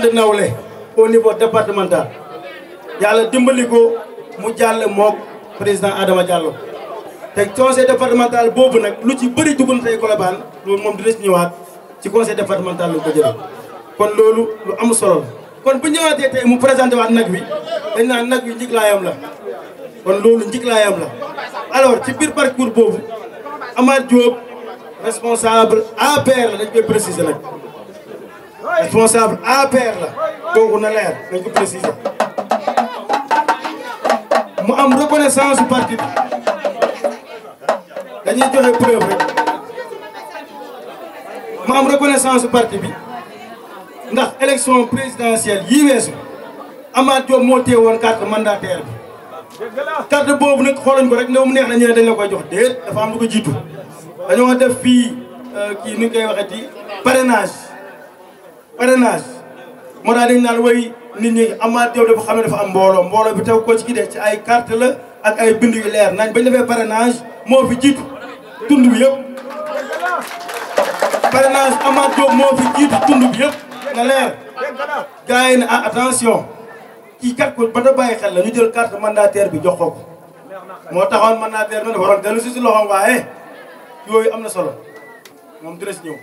ànd nawle au niveau départemental yàlla dimbali ko mu jàll mook président Adama Diallo te conseil départemental boobu nag lu ci bëri dugg na tey Colobane loolu moom dina si ñëwaat ci conseil départemental lu ko jëlee kon loolu lu am solo kon bu ñëwaatee tey mu présenté waat nag wi dañ naan nag wi njiglaayam la kon loolu njiglaayam la alors ci biir parcours boobu Amath Diop responsable APR la dañ koy préciser nag responsable à perle pour na l'air précise. reconnaissance parti dañuy joxe preuve reconnaissance parti bi ndax élection présidentielle yi wessu Amath Diop moo carte mandataire bi. carte bobu pas xolagn ko rek ne neex na dañ la koy jox dafa am lu ko ont dañu def euh, koy parrainage. parrainage moo daa dañ naan way nit ñi Amath Diop dafa xam ne dafa am mbooloo mbooloo bi taw ko ci ki de ci ay carte la ak ay bind yu leer nañ bañ defee parrainage moo fi jiitu tund bi yëpp parrainage Amath Diop moo fi jiitu tund bi yëpp na leer gars yi ah, attention kii kat ko ba bàyyi xel la ñu jël carte mandataire bi jox ko ko moo taxoon mandataire bi dafa waroon dellu si si loxoom waaye yooyu am na solo moom dina si ñëw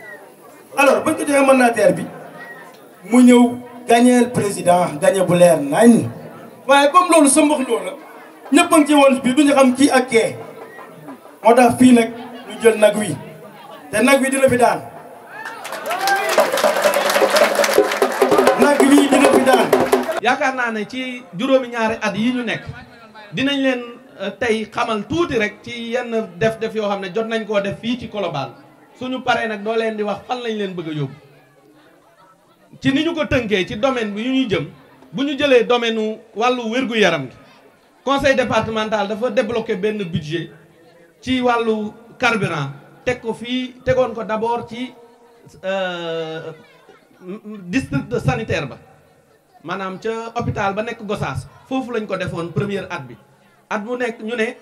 alors bañ ko joxee mandataire bi mu ñëw gañeel président gagner bu leer nañ waye comme lolu sa mbokh lolu ñepp ngi ci woon bi duñu xam ki aké kee moo tax fii nag ñu jël nag wi té nag wi dina fi daan nag wi dina fi daan yaakaar naa ne ci juróomi ñaari at yi ñu nekk dinañ leen euh, tey xamal tuuti rek ci yenn def def yoo xam ne jot nañ koo def fii ci Colobal suñu paree nag doo leen di wax fan lañ leen bëgg a yóbbu ci ni ñu ko tënkee ci domaine bi yu ñuy jëm bu ñu jëlee domaine u wàllu wér-gu-yaram gi conseil départemental dafa débloqué benn budget ci wàllu carburant teg ko fii tegoon ko d'abord ci euh, district sanitaire ba maanaam ca hôpital ba nekk Gossas foofu lañ ko defoon première at bi at bu nekk ñu ne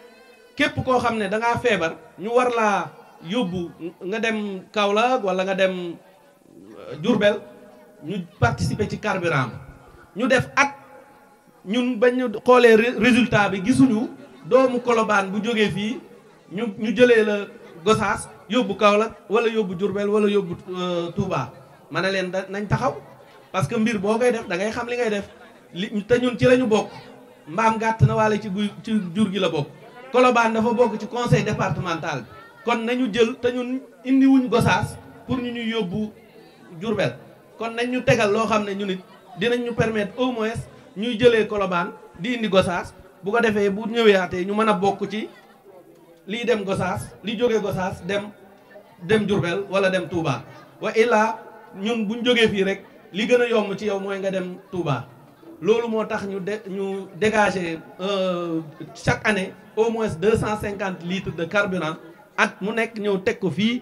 képp koo xam ne da ngaa feebar ñu war laa yóbbu nga dem Kaolack wala nga dem euh, Diourbel ñu participer ci carburant ñu def at ñun bañ ñu xoolee résultat bi gisunu doomu kolobaan bu joggé fi ñu ñu jëlé la gossas yobbu kaolack wala yobbu jurbel wala yobbu euh, touba ma nañ taxaw parce que mbir bokay def da ngay xam li ngay def li te ñun ci lañu bok mbam gatt na wala ci ci jur gi la bok kolobaan dafa bok ci conseil départemental kon nañu jël te ñun indi wuñ gossas pour ñu ñu yobbu jurbel kon nañ ñu tégal lo xamné ne ñu nit dinañ ñu permettre au moins ñuy jëlé Colobane di indi Gossas bu ko défé bu até ñu mëna bok ci li dem Gossas li joggé Gossas dem dem Diourbel wala dem Touba wa illaa ñun buñ joggé fi rek li gëna yom ci yow moy nga dem Touba lolu motax ñu de ñu dégager euh, chaque année au moins 250 litres de carburant at mu nek ñëw tek ko fi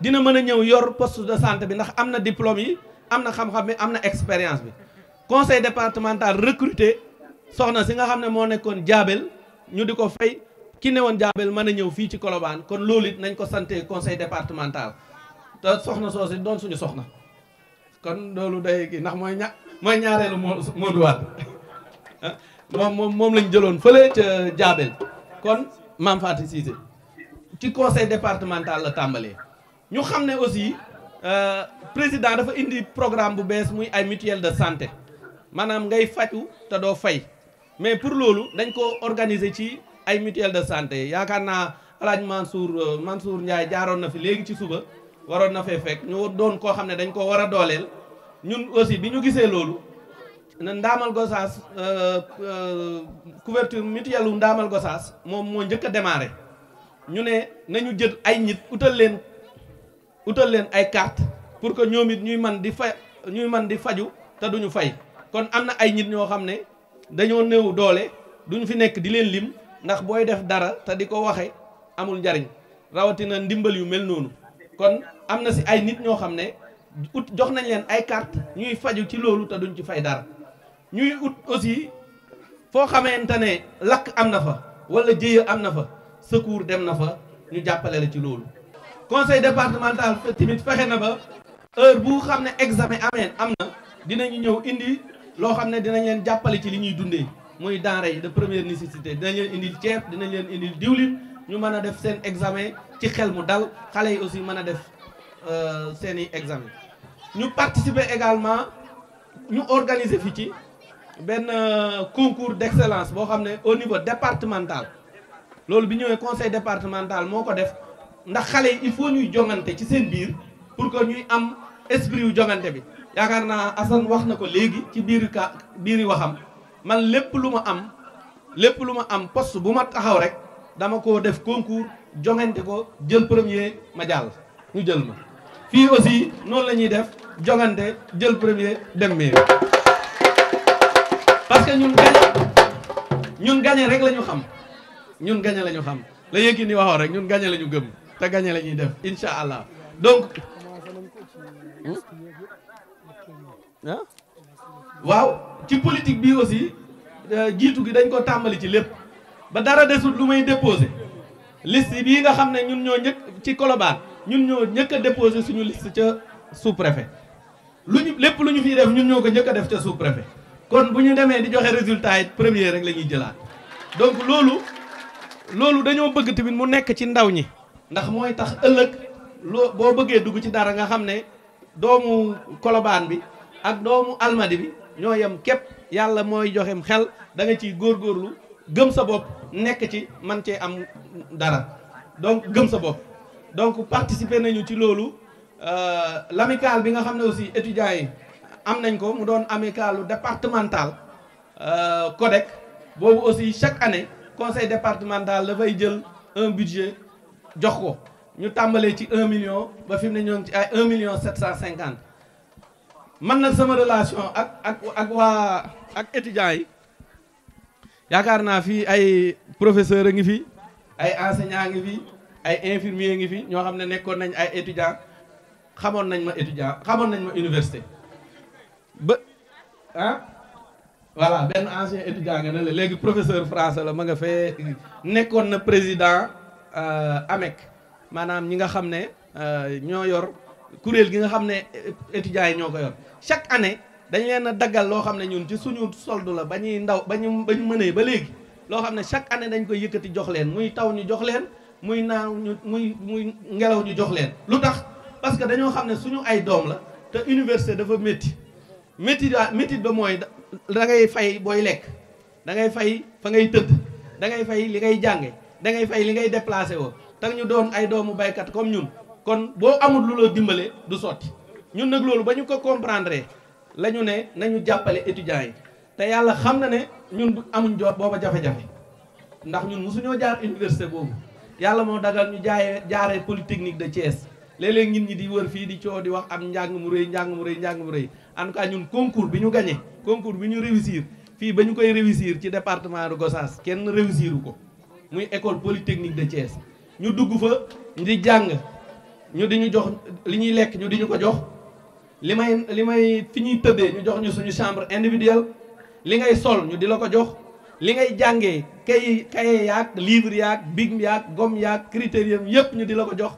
dina mën a ñëw yor post de santé bi ndax am na diplôme yi am na xam-xam bi am na expérience bi conseil départemental recruter soxna si nga xam ne moo nekkoon jaabel ñu di ko fay ki ne woon jaabel mën a ñëw fii ci Colobane kon loolu it nañ ko sante conseil départemental te soxna soosi doon suñu soxna kon loolu day ndax mooy ña mooy ñaareelu moo duwaat moom moom moom lañ jëloon fële ca jaabel kon Mame Fatou Cissé ci conseil départemental la tàmbalee ñu xam ne aussi euh, président dafa indi programme bu bees muy ay mutuelle de santé maanaam ngay faju te doo fay mais pour loolu dañ ko organiser ci ay mutuelle de santé yaakaar naa alaaj Mansour euh, Mansour Ndiaye jaaroon na fi léegi ci suba waroon na fee fekk ñu doon koo xam ne dañ koo war a dooleel ñun aussi bi ñu gisee loolu Ndaamal Gossas euh, couverture mutuelle Ndaamal Gossas moom moo njëkk a démarré ñu ne nañu jël ay nit utal leen utal leen ay carte pour que ñoom it ñuy man di fa ñuy man di faju te duñu fay kon am na ay nit ñoo xam ne dañoo néew doole duñu fi nekk di leen lim ndax booy def dara te di ko waxe amul njariñ rawatina ndimbal yu mel noonu kon am na si ay nit ñoo xam ne ut jox nañ leen ay carte ñuy faju ci loolu te duñ ci fay dara ñuy ut aussi foo xamante ne lakk am na fa wala jëye am na fa sa secours dem na fa ñu jàppale la ci loolu conseil départemental fait fexe na ba heure bu xam examen Amen. am na dinañu ñëw indi loo xam ne dinañ leen jàppale ci li ñuy dundee muy denrée de première nécessité dinañ leen indi ceeb dinañ leen indi diwlin ñu mën def sen examen ci xel mu dal xale aussi mën def euh, seen examen ñu participer également ñu organiser fi ci euh, concours d'excellence bo xam au niveau départemental loolu bi ñëwee conseil départemental moo ko def ndax xale yi il faut ñuy jongante ci seen biir pour que ñuy am esprit yu jongante bi yaakaar naa Assane wax na ko léegi ci biir ka biiri waxam man lépp lu ma am lépp lu ma am poste bu ma taxaw rek dama ko def concours jongante ko jël premier ma jàll ñu jël ma fii aussi noonu la ñuy def jongante jël premier dem mairie parce que ñun gañe ñun gañe rek la ñu xam ñun gañe la ñu xam la yëg ni waxoon rek ñun gañe la ñu te gagné la ñuy def incha allah donc. ah waaw ci politique bi aussi euh, jiitu gi dañ ko tàmbali ci lépp ba dara desul lu may déposé liste bii nga xam ne ñun ñoo njëkk ci Colobane ñun ñoo njëkk déposé suñu liste ca sous lu ñu lépp lu ñu fiy def ñun ñoo ko njëkk def ca sous-préfet kon bu ñu demee di joxe résultat yi premier rek la ñuy jëlaat donc loolu loolu dañoo bëgg tamit mu nekk ci ndaw ñi ndax mooy tax ëllëg loo boo bëggee dugg ci dara nga xam ne doomu kolobaan bi ak doomu almadi bi ñoo yem képp yàlla mooy joxem xel da nga ciy góorlu gëm sa bopp nekk ci man cee am dara donc gëm sa bopp donc participer nañu ci loolu euh, l'amicale bi nga xam ne aussi étudiants yi am nañ ko mu doon amicalu départemental euh, CODEC boobu aussi chaque année conseil départemental dafay jël un budget jox ko ñu tàmbalee ci un million ba fi mu ne ñoom ci ay un million sept cent cinquante man nag sama relation ak ak ak waa ak étudiants yi yaakaar naa fii ay professeur a ngi fi ay enseignant a ngi fi ay infirmier ngi fii ñoo xam ne nekkoon nañ ay étudiant xamoon nañ ma étudiant xamoon nañ ma université ba ah voilà benn ancien étudiant nga ne la léegi professeur français la ma nga fee nekkoon na président Euh, AMEC maanaam ñi nga xam ne euh, ñoo yor kuréel gi nga xam ne euh, étudiants yi ñoo ko yor chaque année dañ leen a daggal loo xam ne ñun ci suñu soldu la ba ñuy ndaw ba ñu ba ñu mënee ba léegi loo xam ne chaque année dañ koy yëkkati jox leen muy taw ñu jox leen muy naaw ñu muy muy ngelaw ñu jox leen. lu tax parce que dañoo xam ne suñu ay doom la te université dafa métti métti métti ba mooy da ngay fay booy lekk da ngay fay fa ngay tëdd da ngay fay li ngay jànge da ngay fay li ngay déplacé woo te ñu doon ay doomu baykat comme ñun kon boo amul lu la dimbalee du sotti ñun nag loolu ba ñu ko comprendre la ñu ne nañu jàppale étudiants yi te yàlla xam na ne ñun amuñ jot booba jafe-jafe ndax ñun mosuñoo jaar université boobu yàlla moo dagal ñu jaayee jaaree polytechnique de Thiès léeg-léeg nit ñi di wër fii di coow di wax am njàng mu rëy njàng mu rëy njàng mu rëy en tout ñun concours bi ñu gagné concours bi ñu réussir fii ba ñu koy réussir ci département de Gossas kenn réussiru ko muy école polytechnique de Thiès ñu dugg fa di jàng ñu di ñu jox li ñuy lekk ñu di ñu ko jox li may li may fi ñuy tëddee ñu jox ñu suñu chambre individuelle li ngay sol ñu di la ko jox li ngay jànge kay kaye yaag livre yaag big yaag gomme yaag critérium yépp ñu di la ko jox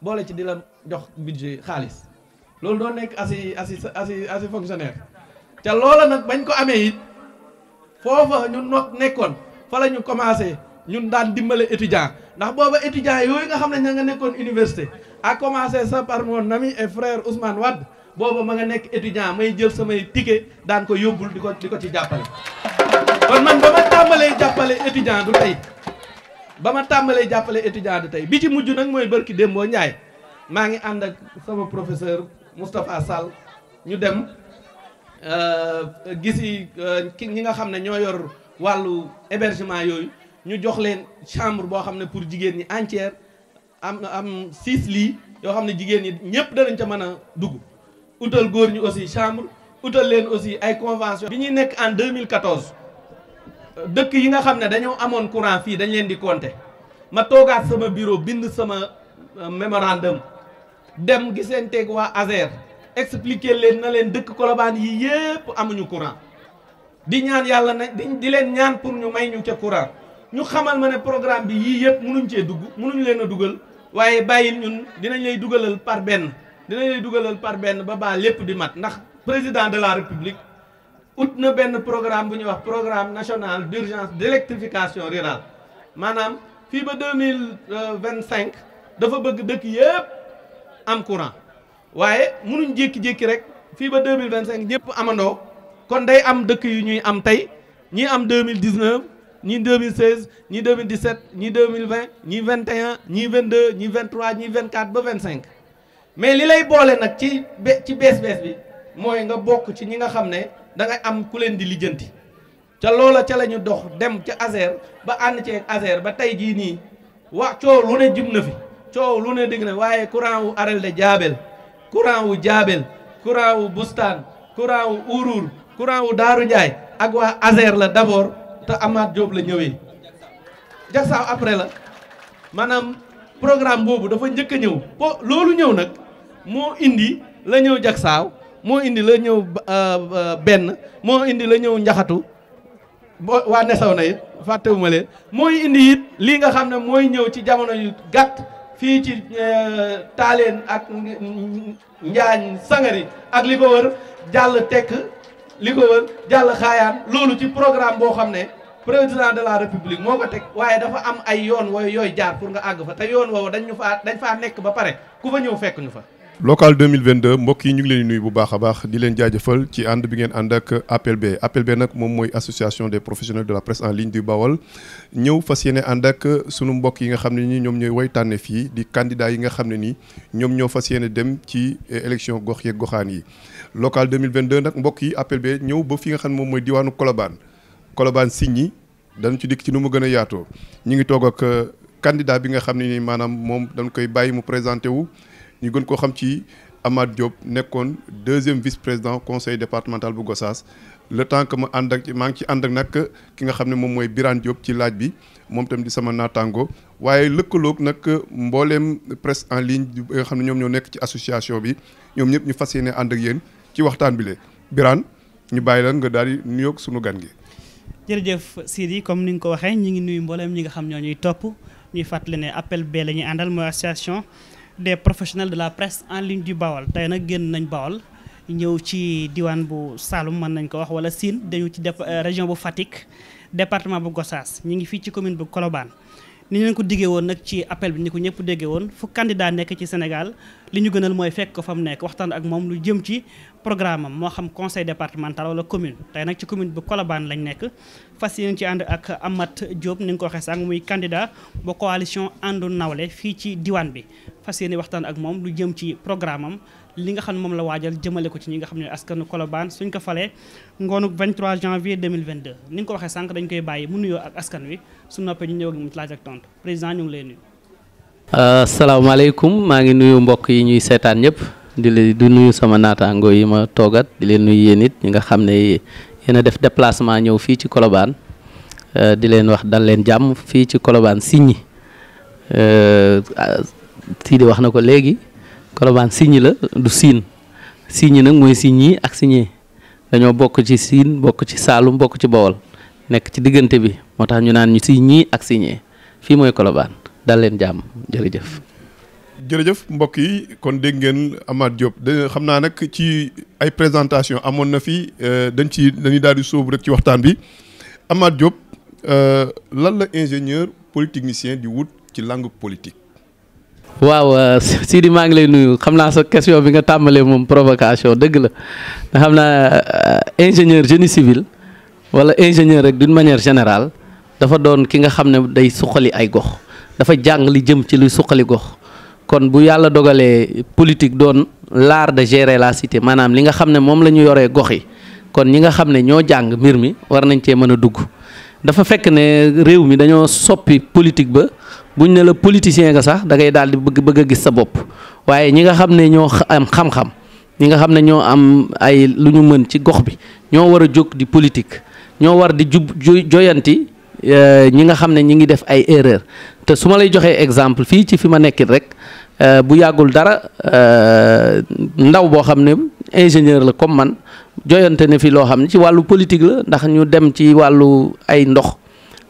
boole ci di la jox budget xaalis loolu doon nekk assi assi assi assi fonctionnaire te loola nag bañ ko amee it foofa ñu no nekkoon fa la ñu commencé ñun daan dimbale étudiant ndax booba étudiant yooyu nga xam ne ña nga nekkoon université a commencé ça par mon ami et frère Ousmane Wade booba ma nga nekk étudiant may jël samay ticket daan ko yóbbul di ko di ko ci jàppale kon man ba ma tàmbalee jàppale étudiant du tey ba ma tàmbalee jàppale étudiant du tey bi ci mujj nag mooy bërki Dembo Ndiaye maa ngi ànd ak sama professeur Moustapha Sall ñu dem euh, euh, ki ñi nga xam ne ñoo yor wàllu hébergement yooyu ñu jox leen chambre boo xam ne pour jigéen ñi entière am am six lii yoo xam ne jigéen ñi ñëpp danañ ca mën a dugg utal góor ñi aussi chambre utal leen aussi ay convention bi ñuy nekk en 2014 dëkk yi nga xam ne dañoo amoon courant fii dañ leen di compter ma toogaat sama bureau bind sama euh, mémorandum dem giseenteeg waa ASER expliquer leen na leen dëkk Colobane yi yépp amuñu courant di ñaan yàlla na di leen ñaan pour ñu may ñu ca courant ñu xamal ma ne programme bi yii yëpp munuñ cee dugg munuñ leen a dugal waaye bàyyil ñun dinañ lay dugalal par benn dinañ lay dugalal par benn ba baa lépp di mat ndax président de la république ut na benn programme bu ñuy wax programme national d'urgence d'électrification rurale maanaam fii ba deux mille euh, vingt cinq dafa bëgg dëkk yëpp am courant waaye munuñ jékki-jékki rek fii ba deux mille vingt cinq ñëpp amandoo kon day am dëkk yu ñuy am tey ñi am deux mille dix neuf ñii 2016 ñii 2017 ñii 2020 ñii 21 ñi 22 ñii 23 ñii 24 ba 25. mais li lay boole nag ci ci bees bees bi mooy nga bokk ci ñi nga xam ne dangay am ku leen di lijjanti ca loola ca la ñu dox dem ca ASER ba ànd ceeg ASER ba tey gii nii wax coow lu ne jib fi coow lu ne dégg na waaye courant wu Arelde Diabel courant wu jaabel courant wu Boustane courant wu Ourour courant wu Daaru Ndiaye ak waa ASER la d'abord. te amaat Diop la ñëwee jagsaaw après la maanaam programme boobu dafa njëkk a ñëw po loolu ñëw nag moo indi la ñëw jagsaaw moo indi la ñëw euh, euh, benn moo indi la ñëw njaxatu bo waa nesaw na it fàttewuma leen mooy indi it lii nga xam ne mooy ñëw ci jamono yu gàtt fii ci euh, taaleen ak njaañ sangari ak li ko jàll tekk li ko wër jàll xaayaan loolu ci programme boo xam ne président de la république moo ko teg waaye dafa am ay yoon wooyu yooyu jaar pour nga àgg fa te yoon woowu dañ ñu dañ faa nekk ba pare ku fa ñëw fekk ñu fa. local 2022 yi ñu ngi leen nuyu bu baax a baax di leen jaajëfal ci ànd bi ngeen ànd ak APLB APLB nag moom mooy association des professionnels de la presse en ligne du ñëw fas yéene ànd ak sunu mbokk yi nga xam ne nii ñoom ñooy way tànneef yi di candidat yi nga xam ne nii ñoom ñoo fas yéene dem ci eh, élection gox yeeg goxaan yi. local 2022 nag mbokk yi APLB ñëw ba fi nga xam ne moom mooy diwaanu kolobaan Colobane Signy danañ ci dikk ci nu mu gën a yaatoo ñu ngi toog ak euh, candidat bi nga xam ne ni maanaam moom dañ koy bàyyi mu présenté wu ñu gën koo xam ci Amath Diop nekkoon deuxième vice président conseil départemental bu Gossas le temps que ma ànd ak maa ngi ci ànd ak nag ki nga xam ne moom mooy Birane Diop ci laaj bi moom itam di sama naataango waaye lëkkalook nag mbooleem presse en ligne bi nga xam ne ñoom ñoo nekk ci association bi ñoom ñëpp ñu fas yéene ànd ak yéen ci waxtaan bi le Birane ñu bàyyi lan nga daal di nuyoog sunu gan gi. jërëjëf Sidi comme ni nga ko waxee ñu ngi nuyu mbooleem ñi nga xam ñoo ñuy topp ñuy fàttali ne appel bee la ñuy àndal mooy association des professionnels de la presse en ligne du Baol tey nag génn nañ Baol ñëw ci diwaan bu Saloum mën nañ ko wax wala Sine dañu ci euh, région bu Fatick département bu Gossas ñu ngi fii ci commune bu colobaan ni ñu leen ko diggee woon nag ci appel bi ni ko ñëpp déggee woon fu candidat nekk ci Sénégal li ñu gënal mooy fekk ko fa mu nekk waxtaan ak moom lu jëm ci programme moo xam conseil départemental wala commune tey nag ci commune bu Colobane lañ nekk fas yéen ci ànd ak Amath Diop ni nga ko waxee sànq muy candidat ba coalition àndu nawle fii ci diwaan bi fas yéene waxtaan ak moom lu jëm ci programme am li nga xamne mom la waajal jëmele ko ci ñinga xamne askanu Colobane suñ ko falé ngonuk 23 janvier 2022 ni nga ko waxe sank dañ koy bayyi mu nuyo ak askan wi su noppé ñu ñëw ak mu laaj ak tontu président ñu ngi lay nuyu. Euh, alaykum ma ngi nuyu mbokk yi ñuy sétane ñëpp di la di nuyu sama naataango yi ma togat di leen nuyu yeenit it ñi nga def déplacement ñëw fi ci Colobane euh, di leen wax dal leen jàmm fi ci euh ti ah, Sidi wax nako legui Colobane Signy la du Sine Signy nag mooy Signy ak Signé dañoo bokk ci siin bokk ci Saalum bokk ci Bawol nekk ci diggante bi moo tax ñu naan ñu Signy ak Signé fii mooy Colobane dal leen jàmm jërëjëf. jërëjëf mbokk yi kon dégg ngeen Amath Diop da xam naa nag ci ay présentation amoon na fi euh, dañ ci dañuy daal di sóobu rek ci waxtaan bi Amath Diop euh, lan la ingénieur polytechnicien di wut ci langu politique. waaw Sidi maa ngi lay nuyu xam naa sa question bi nga tàmbalee moom provocation dëgg la nga xam naa euh, ingénieur génie civil wala ingénieur rek d'une manière général dafa doon ki nga xam ne day suqali ay gox dafa jàng li jëm ci luy suqali gox kon bu yàlla dogalee politique doon l'art de gérer la cité maanaam li nga xam ne moom la ñu yoree gox yi kon ñi nga xam ne ñoo jàng mbir mi war nañ cee mën a dugg dafa fekk ne réew mi dañoo soppi politique ba buñ ne la politicien nga sax dangay ngay daal di bëgg bëgg a gis sa bopp waaye ñi nga xam ne ñoo am xam ñi nga xam ne ñoo am ay lu ñu mën ci gox bi ñoo war a jóg di politique ñoo war di jub joyanti euh, ñi nga xam ne ñi ngi def ay erreur te su ma lay joxee exemple fii ci fi ma nekkit rek euh, bu yàggul dara euh, ndaw boo xam ne ingénieur la comme man joyante ne fi loo xam ne ci wàllu politique la ndax ñu dem ci wàllu ay ndox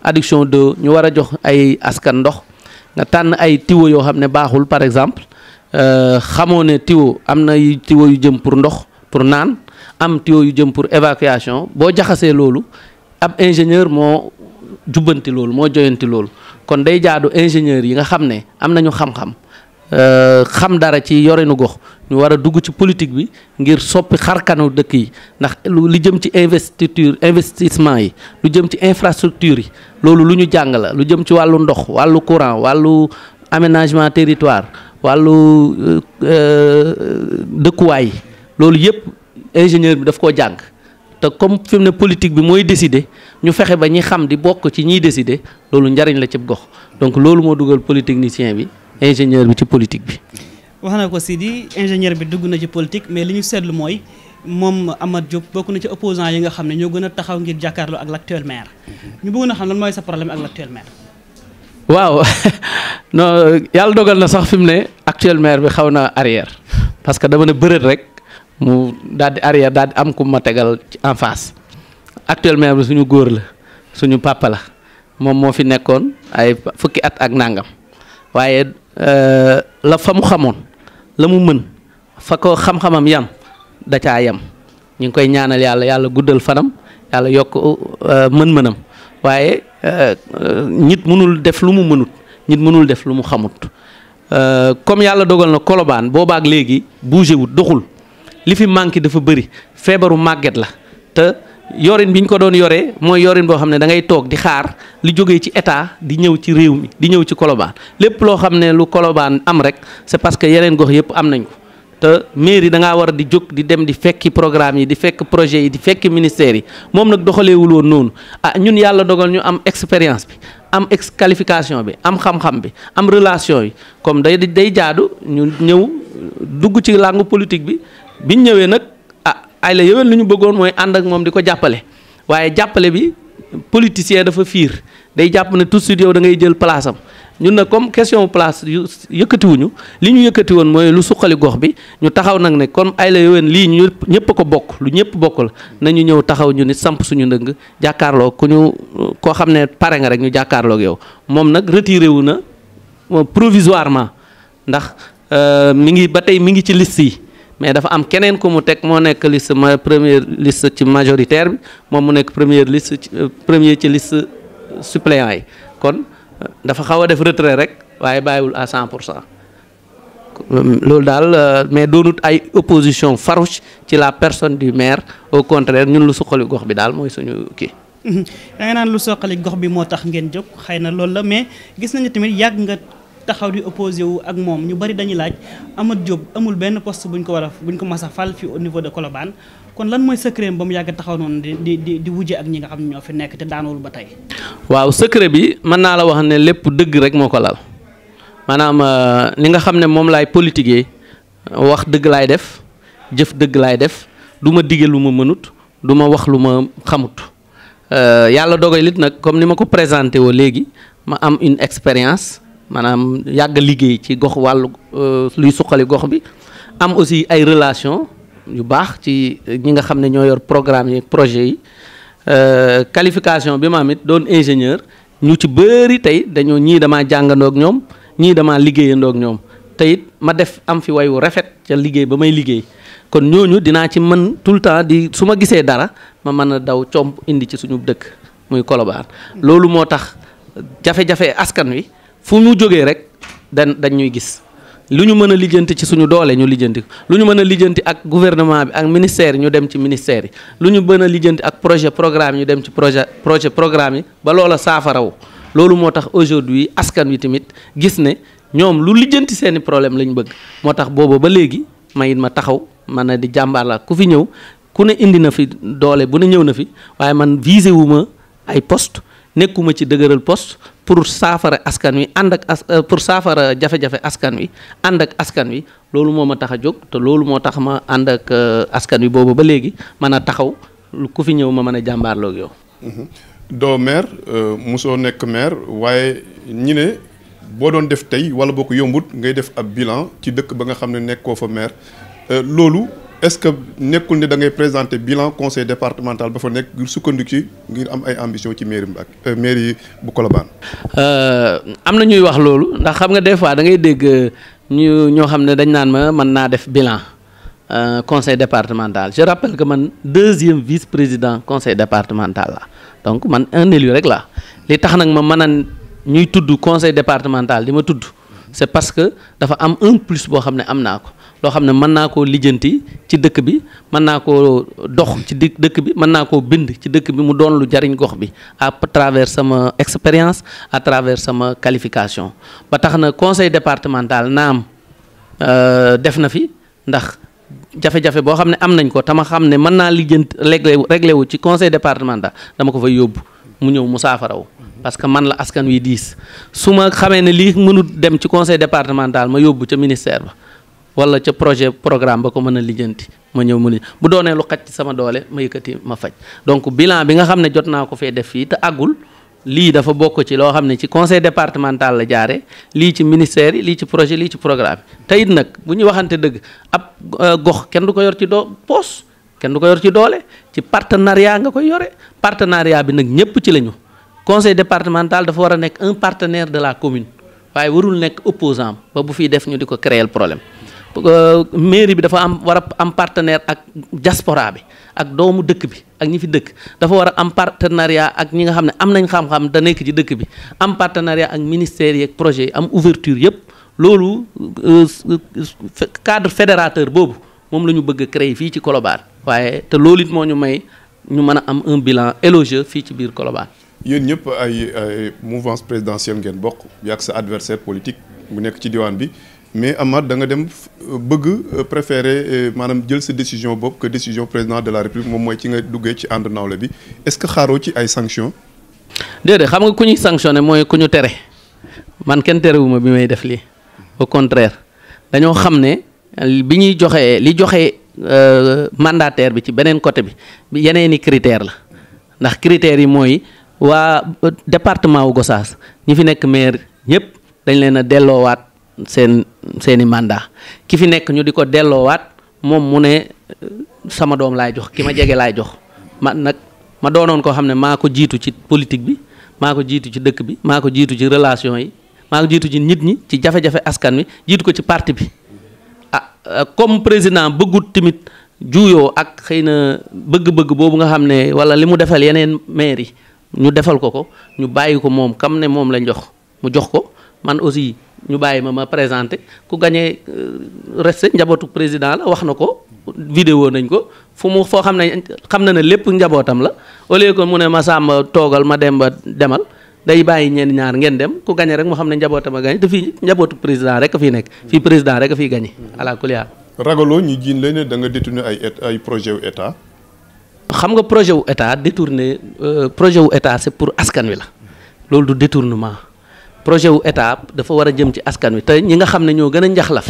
adduction de ñu war a jox ay askan ndox nga tànn ay tiwo yoo xam ne baaxul par exemple euh, xamoo ne tiwo am na tiwo yu jëm pour ndox pour naan am tiwo yu jëm pour évacuation boo jaxasee loolu ab ingénieur moo jubbanti loolu moo joyanti loolu kon day jaadu ingénieur yi nga xam ne am nañu xam-xam euh, xam dara ci yorenu gox ñu war a dugg ci politique bi ngir soppi xarkanu dëkk yi ndax lu lu jëm ci investiture investissement yi lu jëm ci infrastructure yi loolu lu ñu jàng la lu jëm ci wàllu ndox wàllu courant wàllu aménagement territoire wàllu euh, euh, dëkkuwaay loolu yëpp ingénieur bi daf koo jàng te comme fi ne politique bi mooy décider ñu fexe ba ñi xam di bokk ci ñiy décider loolu njariñ la cib gox donc loolu moo dugal polytechnicien bi ingénieur bi ci politique bi wax na ko si di ingénieur bi dugg na ci politique mais li ñu seetlu mooy moom amat Diop bokk na ci opposant yi nga xam ne ñoo gën a taxaw ngir jàkkaarloo ak l'actuel maire ñu bëggoon na xam lan mooy sa problème ak l'actuel maire. waaw non yàlla dogal na sax fi mu ne actuel bi xaw na arrière parce que dama ne bërët rek mu daal di arrière daal di am ku ma tegal ci en face actuel maire bi suñu góor la suñu papa moom moo fi nekkoon ay fukki at ak nàngam waaye. Euh, la fa mu xamoon la mu mën fa ko xam-xamam yam da yam ñu ngi koy ñaanal yàlla yàlla guddal fanam yàlla yokk euh, mën-mënam waaye euh, nit mënul def lu mu mënut nit mënul def lu mu xamut comme yàlla dogal na kolobaan boobaak léegi bougé wut doxul li fi manqué dafa bëri feebaru màgget la te yorin biñ ko doon yoree mooy yorin boo xam da ngay toog di xaar li jógee ci état di ñëw ci réew mi di ñëw ci lu koloban, am rek c'est parce que yeneen gox yépp am nañ ko te mairie da di jog di dem di fekki programme yi di fekk projet yi di fekki ministère yi moom nag doxaleewul woon noonu ah ñun dogal ñu am expérience bi am ex qualification bi am xam-xam bi am relation yi comme day day jaadu ñu ñëw dugg ci langue politique bi biñ ñëwee nag ay la yëwén ñu bëggoon mooy ànd ak moom di ko jàppale waaye jàppale bi politicien dafa fiir day jàpp ne tout de yow da ngay jël place am ñun na comme question place yu yëkkatiwuñu li ñu yëkkati woon mooy lu suqali gox bi ñu taxaw nag ne comme ay la lii ñu ñëpp ko bokk lu ñëpp bokk la nañu ñëw taxaw ñu nit samp suñu ndëng jàkkaarloo ku ñu koo xam ne pare nga rek ñu jàkkaarloo yow moom nag retiré wu na provisoirement ndax euh, mi ngi ba tey mi ngi ci liste yi mais dafa am keneen ku mu teg moo nekk liste ma première liste ci majoritaire bi moom mu nekk première liste euh, premier ci liste suppléant yi kon euh, dafa xaw a def retrait rek waaye bàyyiwul à 100 pour cent loolu daal euh, mais doonut ay opposition farouche ci la personne du maire au contraire ñun lu suqali gox bi daal mooy suñu kii mhm. da nga naan lu soqali gox bi moo tax ngeen jóg xëy na loolu la mais gis nañu tamit yàgg nga taxaw di opposé wu ak moom ñu bari dañuy laaj Diop amul ben poste buñ ko war buñ ko fal fi au niveau de Colobane kon lan mooy secret ba non taxaw di di di di wujje ak ñi nga xam ne ñoo fi nekk daanul ba waaw secret bi mana naa la wax ne lépp dëgg rek moo ko lal maanaam euh, nga ne mom laay politiquer wax dëgg laay def jëf dëgg laay def duma ma dige lu ma mënut du ma wax lu ma xamut euh, yàlla comme ni ma présenté woo ma am une expérience. maanaam yàgg liggéey ci gox wàllu euh, luy suqali gox bi am aussi ay relation yu baax ci ñi nga xam ne ñoo yor programme yi projet yi euh, qualification bi ma am it doon ingénieur ñu ci bëri tey dañoo ñii damaa jàngandoo ak ñoom ñii damaa liggéeyandoo ak ñoom tey ma def am fi wayu rafet ca liggéey ba may liggéey kon ñooñu dinaa ci mën tout le temps di su ma gisee dara ma mën a daw comp indi ci suñu dëkk muy Colobane loolu moo tax jafe-jafe askan wi. fu mu jógee rek dañ dañ ñuy gis lu ñu mën a lijjanti ci suñu doole ñu lijjanti lu ñu mën a lijjanti ak gouvernement bi ak ministère yi ñu dem ci ministère yi lu ñu mën a lijjanti ak projet programme yi ñu dem ci projet projet programme yi ba loola saafarawu loolu moo tax aujourd'hui askan wi tamit gis ne ñoom lu lijjanti seeni problème lañ bëgg moo tax booba ba léegi mayit ma taxaw man na di jàmbaar ku fi ñëw ku ne indi na fi doole bu ne ñëw na fi waaye man visé wu ay post nekkuma ci dëgëral poste pour saafara askan wi ànd ak euh, pour saafara jafe askan wi ànd ak askan wi loolu moo ma tax a jóg te loolu moo tax ma ànd ak euh, askan wi boobu ba léegi mën a taxaw ku fi ñëw ma mën a jàmbaarloo ak yow. Mhm. doo maire euh, mosoo nekk maire waaye ñi ne boo doon def tey wala boo ko yombut ngay def ab bilan ci dëkk ba nga xam ne nekkoo fa maire loolu. est-ce que nekul ne da ngay présenter bilan conseil départemental ba fa nek ngir ci ngir am ay ambition ci mairie Mbacké euh, mairie bu Colobane. euh amna ñuy wax lolu ndax xam nga des fois da ngay dégg euh, ñu ño xamné dañ naan ma man na def bilan euh, conseil départemental je rappelle que man deuxième vice-président conseil départemental donc man un élu rek la li tax nak ma mën ñuy tudd conseil départemental di ma tudd c'est parce que dafa am un plus bo xamné amna ko. loo xam ne mën naa koo lijjanti ci dëkk bi mën naa koo dox ci di dëkk bi mën naa koo bind ci dëkk bi mu doon lu jariñ gox bi à travers sama expérience à travers sama qualification ba tax na conseil départemental naam euh, def na fi ndax jafe-jafe boo xam ne am nañ ko tama xam ne mën naa lijjanti réglé réglé wu ci conseil départemental dama ko fay yóbbu mu ñëw mu saafara parce que man la askan wi diis su ma xamee ne lii mënut dem ci conseil départemental ma yóbbu ca ministère ba wala ca projet programme ba ko mën a lijjanti ma ñëw ma ne bu doonee lu xaj ci sama doole ma yëkkati ma faj donc billan bi nga xam ne jot naa ko fee def fii te aggul lii dafa bokk ci loo xam ne ci conseil départemental la jaare lii ci ministère yi lii ci projet lii ci programme teyit nag bu ñu waxante dëgg ab euh, gox kenn du ko yor ci doo poos kenn du ko yor ci doole ci partenariat nga koy yore partenariat bi nag ñëpp ci lañu ñu conseil départemental dafa war a nekk un partenaire de la commune waaye warul nekk opposant bu fiy def ñu di ko créer problème Euh, mairie bi dafa am war a am partenaire ak diaspora bi ak doomu dëkk bi ak ñi fi dëkk dafa war a am partenariat ak ñi nga xam ne am nañ xam-xam da nekk ci dëkk bi am partenariat ak ministères yi ak projet yi am ouverture yëpp loolu euh, euh, cadre fédérateur boobu moom la ñu bëgg a créer fii ci Colobane waaye te loolu it moo ñu may ñu mën a am un bilan élogieux fii ci biir Colobane yéen ñëpp ay mouvance présidentielle ngeen bokk ak sa adversaire politique bu nekk ci diwaan bi mais Ahmad da nga dem euh, bëgg euh, préférer euh, manam jël sa décision bop que décision président de la république mom moy ci nga duggee ci ànd nawle bi est-ce que xaro ci ay sanctions. déedéet xam nga ku ñuy moy kuñu téré man ken man wuma bi may def li au contraire dañoo xamné biñuy joxé ñuy joxe li mandataire bi ci benen côté bi yeneeni critère la ndax critère yi moy wa département wu Gossas ñi fi nek maire ñep dañ leena a seen seeni mandat ki fi nekk ñu di ko delloowaat moom mu ne euh, sama doom laay jox ki ma jege laay jox ma nag ma doonoon koo xam ne maa ko jiitu ci politique bi maa ko jiitu ci dëkk bi maa ko jiitu ci relation yi maa ko jiitu ci nit ñi ci jafe-jafe askan wi jiitu ko ci parti bi ah euh, comme président bëggut tamit juuyoo ak xëy na bëgg-bëgg boobu nga xam ne wala li mu defal yeneen maire yi ñu defal ko ko ñu bàyyi ko moom kam ne moom lañ jox mu jox ko man aussi ñu bayyi ma ma présenter ku gagné euh, resté njabootu président la wax na vidéo nañ ko fu mu fo xamna xamna na lepp njabotam la au lieu que mu ne ma sam togal ma dem ba demal day bayyi ñen ñaar ngeen dem ku gagné rek mu xamna ne njabootam gagné te fii njabootu président rek fi nek fi président rek fi gagné ala kulia ragalo ñu jinn leene da nga détourné ay ay projet wu état xam nga projet wu état détourné euh, projet wu état c'est pour askan wi la lolou du détournement projet wu état dafa war a jëm ci askan wi te ñi nga xam ne ñoo gën a njaxlaf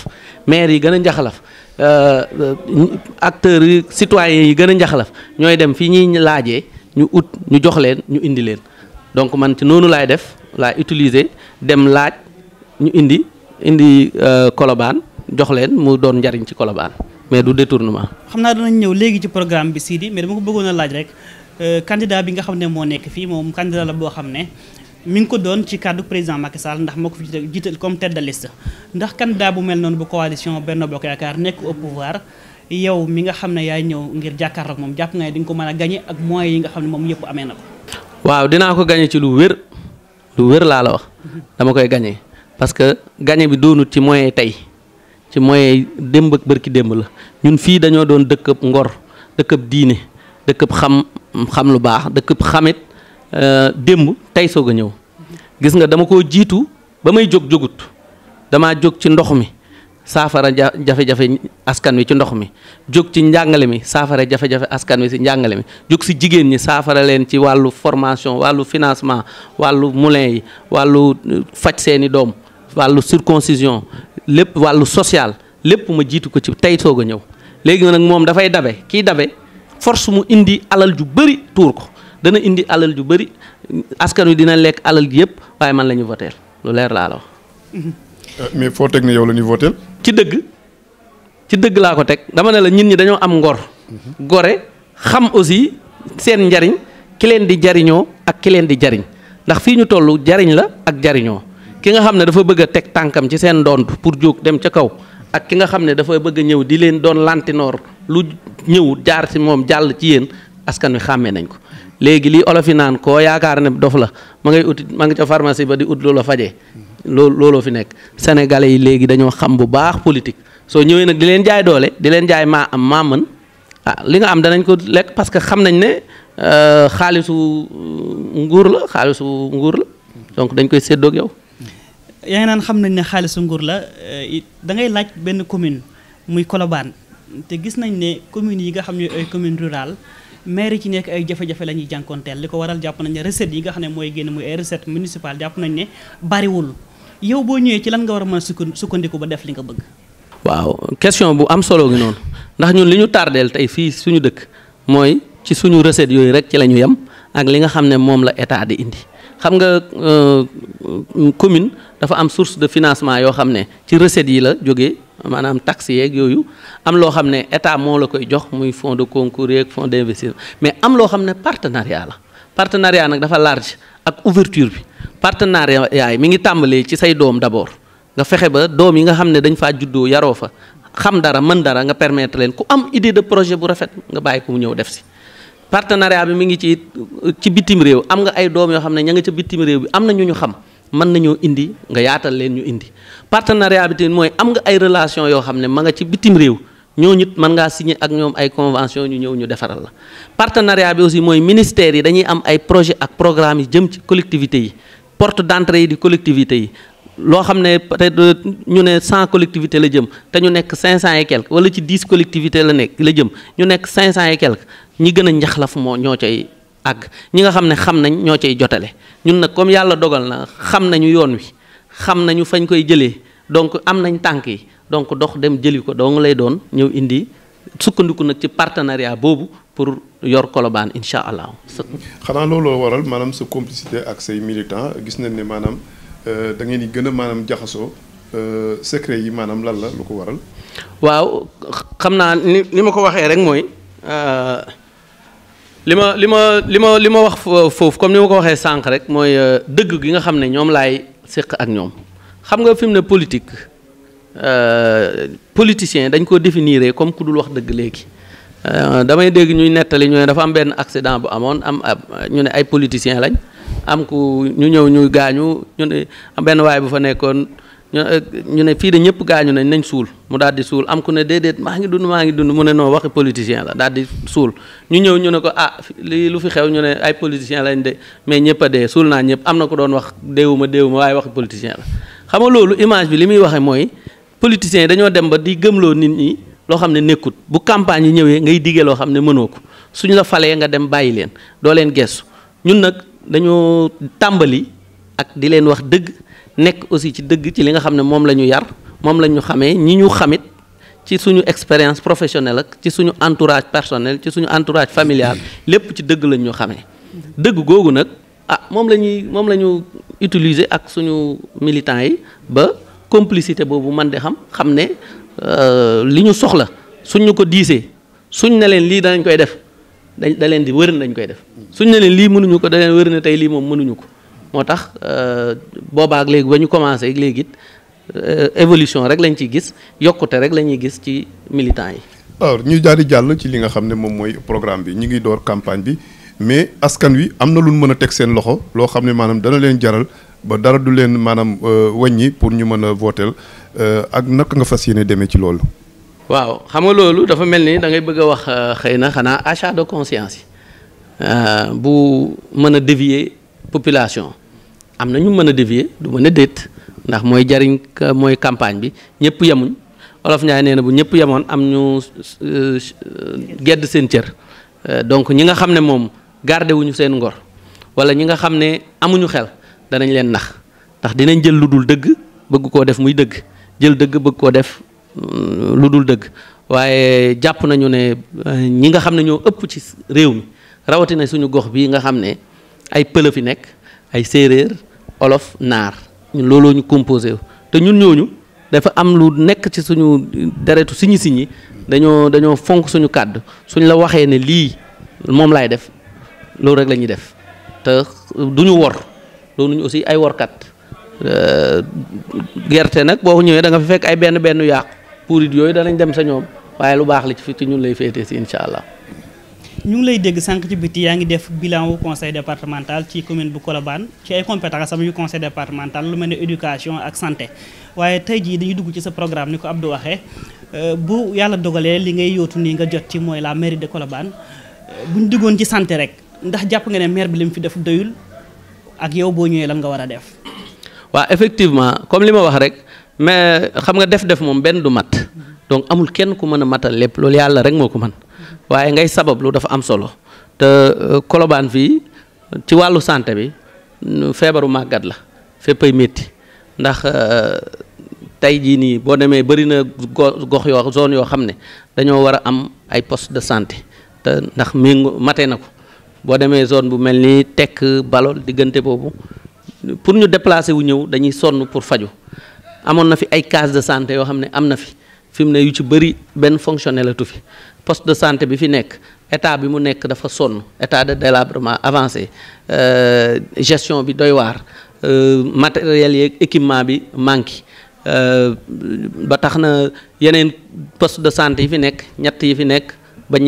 maire yi gën a njaxlaf euh, acteur yi citoyens yi gën a njaxlaf ñooy dem fi ñuy laajee ñu ut ñu jox leen ñu indi leen donc man ci noonu laay def laay utiliser dem laaj ñu indi indi kolobaan euh, jox leen mu doon njariñ ci kolobaan mais du détournement. xam naa danañ ñëw léegi ci programme bi Sidi mais dama ko bëggoon laaj rek euh, candidat bi nga xam ne moo nekk fii moom candidat la boo xam ne. mi ngi ko doon ci cadre président Macky Sall ndax moko ko fi jiital comme tête de liste ndax candidat bu mel non bu coalition Benno bok yakar nek au pouvoir yow mi nga xamne yaay ñew ngir jakar ak mom japp nga di nga ko mën gagner ak moyens yi nga xamne mom moom amé nako waaw dina ko gagner ci lu wër lu wër la la wax dama koy gagner parce que gagner bi doonut ci moyens tay ci moyens demb ak barki demb la ñun fi dañoo doon dekk ngor dekk diine dekk xam xam lu baax dekk xamit Euh, démb tey soog a ñëw gis nga dama koo jiitu ba may jóg jógut damaa jóg ci ndox mi saafara jafe-jafe askan wi ci ndox mi jóg ci njàngale mi saafara jafe askan wi njàngale mi jóg si jigéen ñi saafara leen ci wàllu formation wàllu financement wàllu moulin yi wàllu euh, faj seeni doom wàllu circoncision lépp wàllu sociale lépp ma jiitu ko ci tey soog a ñëw léegi nag moom dafay dabe kii dabe force mu indi alal ju bëri tuur ko dana indi alal yu bëri askan wi dina lekk alal gi yëpp waaye man la ñu voteel lu leer laa la wax. Euh, mais foo teg ne yow la voteel ci dëgg ci dëgg laa ko teg dama ne la ñit ñi dañoo am ngor. gore xam aussi seen njariñ ki leen di jariñoo ak ki leen di jariñ ndax fii ñu toll jariñ la ak jariñoo ki nga xam ne dafa bëgg a teg tànkam ci seen ndond pour jóg dem ca kaw. ak ki nga xam ne dafa bëgg a ñëw di leen doon lantinoor lu ñëw jaar ci moom jàll ci yéen askan wi xàmmee nañ ko léegi lii olof yi naan koo yaakaar ne dof la ma ngay uti ma ngi ca pharmacie ba di ut loola fajee loolu looloo fi nekk sénégalais yi léegi dañoo xam bu baax politique soo ñëwee nag di leen jaay doole di leen jaay maa am maa mën ah li nga am danañ ko lekk parce que xam nañ ne euh, xaalisu euh, nguur la xaalisu nguur donc dañ koy séddoog yow. xam nañ ne xaalisu nguur la euh, da ngay laaj benn commune muy Colobane te gis nañ ne communes yi nga xam ne ay commune rural maire yi ci nekk ay jafe-jafe la ñuy jànkonteel li ko waral jàpp nañ ne recettes yi nga xam ne mooy génn muy ay recette jàpp nañ ne bariwul yow boo ñëwee ci lan nga war a mën a sukkandiku ba def li nga bëgg. waaw question bu am solo noonu ndax ñun li ñu tardeel tey fii suñu dëkk mooy ci suñu recette yooyu rek ci la ñu yem ak li nga xam ne moom la état di indi. xam nga euh, commune dafa am source de financement yoo xam ne ci recettes yi la jóge maanaam taxes yeeg yooyu am loo xam ne état moo la koy jox muy fonds de concours yeeg de d'investissement mais am loo xam ne partenariat la partenariat nag dafa large ak ouverture bi partenariat yaay mi ngi tàmbalee ci say doom d'abord nga fexe ba doom yi nga xam ne dañ faa juddoo yaroo fa xam dara mën dara nga permettre leen ku am idée de projet bu rafet nga bàyyi ko ñëw def si partenariat bi mi ngi ci ci bitim réew am nga ay doom yoo xam ne ña nga ca bitim réew bi am na ñu ñu xam mën nañoo indi nga yaatal leen ñu indi partenariat bi tamit mooy am nga ay relation yoo xam ne ma nga ci bitim réew ñoo ñit mën ngaa signé ak ñoom ay convention ñu ñëw ñu defaral la partenariat bi aussi mooy ministères yi dañuy am ay projet ak programme yi jëm ci collectivités yi porte d'entrée yi di collectivités yi loo xam ne peut-être ñu ne cent collectivités la jëm te ñu nekk cinq cent et quelque wala ci dix collectivités la nekk la jëm ñu nekk cinq cent et ñi gën a njaxlaf moo ñoo cay àgg ñi nga xam ne xam nañ ñoo cay jotale ñun nag comme yàlla dogal na xam nañu yoon wi xam nañu fañ koy jëlee donc am nañ tànk yi donc dox dem jëli ko dong lay doon ñëw indi sukkandiku nag ci partenariat boobu pour yor Colobane incha allah. xanaa looloo waral maanaam sa complicité ak say militants gis nañ ne maanaam euh, da ngeen di gën a maanaam jaxasoo euh, secret yi maanaam lan la lu ko waral. waaw xam naa ni ma ko waxee rek mooy. Euh, li ma li ma li ma li ma wax foofu comme ni ma ko waxee sànq rek mooy euh, dëgg gi nga xam ne ñoom laay séq ak ñoom xam nga fi mu ne politique euh, politicien dañ ko définir comme ku dul wax dëgg léegi euh, damay dégg ñuy nettali ñu ne dafa am benn accident bu amoon am ñu ne ay politicien lañ am ku ñu ñëw ñu gaañu ñu ne benn waay bu fa nekkoon. Euh, ñu ne fii de ñëpp gaañu nañ nañ suul mu daal di suul am ku ne déedéet maa ngi dund maa ngi dund mu ne noo waxi politicien la daal di suul ñu ñëw ñu ne ko ah lii lu fi xew ñu ne ay politicien lañ de mais ñëpp a dee suul naa ñëpp am na ko doon wax déewuma déewuma waaye waxi politicien la xam nga loolu image bi li muy waxee mooy politiciens yi dañoo dem ba di gëmloo nit ñi loo xam ne nekkut bu campagne yi ñëwee ngay diggee loo xam ne mënoo ko suñu la falee nga dem bàyyi leen doo leen gestu ñun nag dañoo tàmbali ak di leen wax dëgg nekk aussi ci dëgg ci li nga xam ne moom la ñu yar moom la ñu xamee ñi ñu xamit ci suñu expérience professionnelle ak ci suñu entourage personnel ci suñu entourage familial lépp ci dëgg lañ ñu xamee dëgg googu nag ah moom la ñuy moom la ñu utiliser ak suñu militants yi ba complicité boobu man di xam xam ne euh, li ñu soxla suñ ñu ko diisee suñ ne leen lii danañ koy def dañ da di wër nañ koy def suñ ne leen lii mënuñu ko daleen leen na tey lii moom mënuñu ko moo tax euh, boobaak léegi ba ñu commencé ak léegi it euh, évolution rek lañ ci gis yokkute rek la ñuy gis ci militants yi. alors ñu daal di jàll ci li nga xam ne moom mooy programme bi ñu ngi door campagne bi mais askan wi am na lu mën a teg seen loxo loo xam ne maanaam dana leen jaral ba dara du leen maanaam euh, waññi pour ñu mën a vooteel ak naka nga fas yéene demee ci loolu. waaw xam nga loolu dafa mel ni da ngay bëgg a wax xëy na xanaa achat de conscience yi bu mën a dévier. population am na ñu mën a dévier du mën a déet ndax mooy jariñ mooy campagne bi ñëpp yemuñ olof ñaay nee na bu ñëpp yemoon am ñu euh, gedd seen cër euh, donc ñi nga xam ne moom garde wuñu seen ngor wala ñi nga xam ne amuñu xel danañ leen nax ndax dinañ jël lu dul dëgg bëgg koo def muy dëgg jël dëgg bëgg koo def euh, lu dul dëgg waaye jàpp nañu ne ñi nga xam ne ñoo ëpp ci réew mi rawatina suñu gox bii nga xam ne ay pël fi nekk ay séeréer olof naar looloo ñu composé wu te ñun ñooñu dafa am lu nekk ci suñu deretu siñi siñi dañoo dañoo fonk suñu kàddu suñ la waxee ne lii moom laay def loolu rek lañuy def te du ñu wor loolu ñu aussi ay workat euh, gerte nag boo ñëwee da nga fi fekk ay benn benn yàqu pour yooyu danañ dem sa ñoom waaye lu baax li ci fi ci ñun lay féetee si incha allah. ñu ngi lay dégg sank ci biti yaa ngi def bilan wu conseil départemental ci commune bu Kolaban ci ay compétence am yu conseil départemental lu melni éducation ak santé waye tay ji dañuy dugg ci sa programme ni Abdou waxee euh, bu yalla dogalé li ngay yotu ni nga jot ci moy la mairie de Kolaban euh, buñ duggoon ci santé rek ndax japp nga né maire bi lim fi def doyul ak yow bo ñëwé lan nga wara def. wa effectivement comme lima wax rek mais xam nga def-def mom ben du mat mm-hmm. donc amul kenn ku mëna matal lepp lool yalla rek moko waaye ngay sabablu dafa am solo te kolobaan euh, fii ci wàllu santé bi mm, feebaru màggat la féppay metti ndax euh, tey jii nii boo demee bëri na gox yoo zone yoo xam ne dañoo war a am ay poste de santé te ndax méngo mate na ko boo demee zone bu mel ni tekk balol diggante boobu pour ñu déplacer wu ñëw dañuy sonn pour faju amoon na fi ay case de santé yoo xam ne am na fi fi mu ne yu ci bëri benn fonctionné la fi poste de santé bi fi nekk état bi mu nekk dafa sonn état de délabrement avancé euh, gestion bi doy waar euh, matériel yeeg équipement bi manqué euh, ba tax na yeneen poste de santé yi fi nekk ñett yi fi ba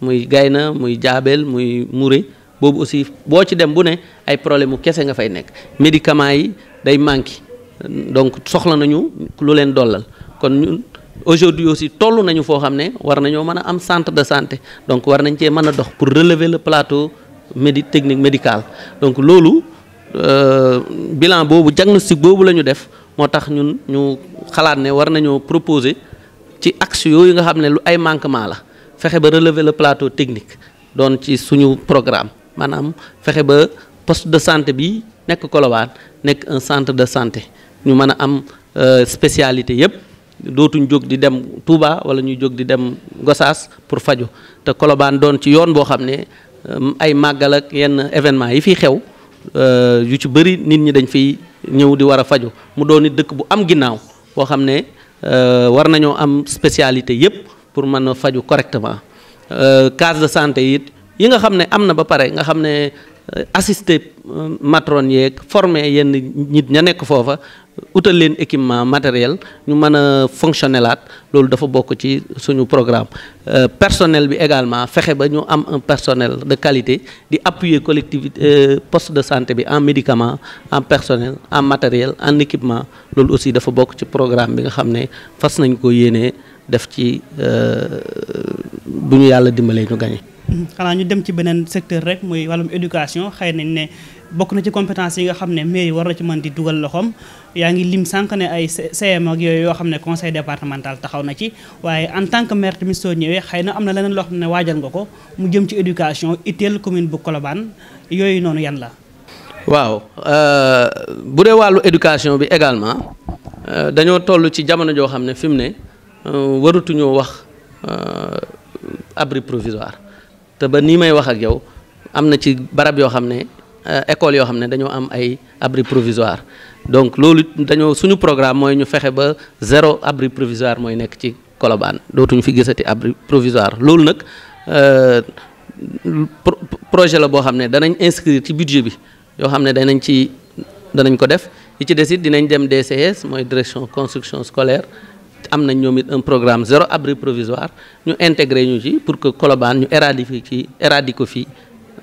muy gayna muy jaabel muy muré boobu aussi boo ci dem bu ne ay problème mu kese nga fay nekk médicament yi day manqué donc soxla nañu lu kon ñun aujourd'hui aussi toll nañu foo xam ne war nañoo mën a am centre de santé donc war nañ cee mën a dox pour relever le plateau médi technique médical donc loolu euh, bilan boobu si boobu la ñu def moo tax ñun ñu xalaat ne war nañoo proposer ci axe yooyu nga xam ne lu ay manquement la fexe ba relever le plateau technique doon ci suñu programme maanaam fexe ba poste de santé bi nekk Colobane nekk un centre de santé ñu mën a am euh, spécialité yépp dootuñ jóg di dem Touba wala ñuy jóg di dem Gosaas pour faju te Colobane doon ci yoon boo xam ne euh, ay màggal ak yenn événement yi fi xew euh, yu ci bëri nit ñi dañ fiy ñëw di war a faju mu doon it dëkk bu am ginnaaw boo xam ne euh, war nañoo am spécialité yépp pour mën a faju correctement case de santé it yi nga xam ne am na ba pare nga xam ne assisté matron yeeg formé yenn nit ña nekk foofa utal leen équipement matériel ñu mën a fonctionner laat loolu dafa bokk ci suñu programme euh, personnel bi également fexe ba ñu am un personnel de qualité di appuyer collectivité euh, poste de santé bi en médicament en personnel en matériel en équipement loolu aussi dafa bokk ci programme bi nga xam ne fas nañ ko yéenee def ci euh, bu ñu yàlla dimbalee ñu gañe xanaa ñu dem ci beneen secteur rek muy wàllum éducation xëy nañ ne bokk na ci compétence yi nga xam ne mais war na ci mën di dugal loxoom yaa ngi lim sànq ne ay CM ak yooyu yoo xam ne conseil départemental taxaw na ci waaye en tant que maire tamit soo ñëwee xëy na am na leneen loo xam ne waajal nga ko mu jëm ci éducation itteel commune bu Colobane yooyu noonu yan la. waaw euh, bu dee wàllu éducation bi également euh, dañoo toll ci jamono joo xam ne fi mu ne euh, waratuñoo wax abri provisoire te ba nii may wax ak yow am na ci barab yoo xam ne. Euh, écoles yoo xam ne dañoo am ay abri provisoire donc loolu dañoo suñu programme mooy ñu fexe ba zéro abri provisoire mooy nekk ci Colobane dootuñu fi gisati abri provisoire loolu nag euh, projet la boo xam ne danañ inscrire ci budget bi yoo xam ne danañ ci danañ ko def yi ci des it dinañ dem DCS mooy direction construction scolaire am nañ ñoom it un programme zéro abri provisoire ñu intégré ñu ci pour que Colobane ñu éradiquer ci éradiquer ko fii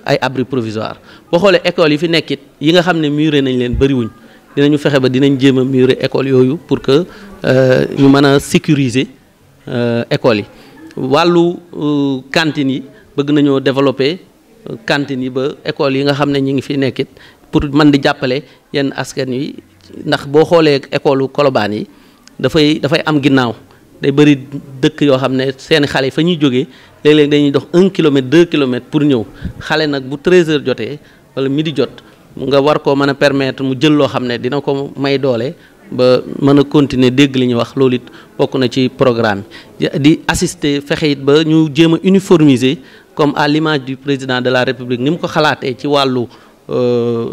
ay abri provisoire Bohol xoolee école yi fi nekkit yi nga xam ne muré nañ leen bëriwuñ dinañu fexe ba dinañ jéem a muré école yoyu pour que euh, ñu mën a sécuriser euh, école yi wàllu euh, cantine yi bëgg nañoo développer cantine yi ba école yi nga xam ne ñi ngi fi nekkit pour man di jàppale yenn askan yi ndax boo xoolee école kolobaan yi dafay dafay am ginnaaw day bëri dëkk yoo xam seen xale fa ñuy jógee léeg-léeg dañuy dox un kilomètre deux kilomètres pour ñëw xale nag bu 13 heures jotee wala di jot nga war koo mën a permettre mu jël loo xam ne dina ko may doole ba mën a continuer dégg li ñuy wax loolu it bokk na ci programme di assister fexe it ba ñu jéem a uniformiser comme à l'image du président de la république ni mu ko xalaatee ci wàllu euh,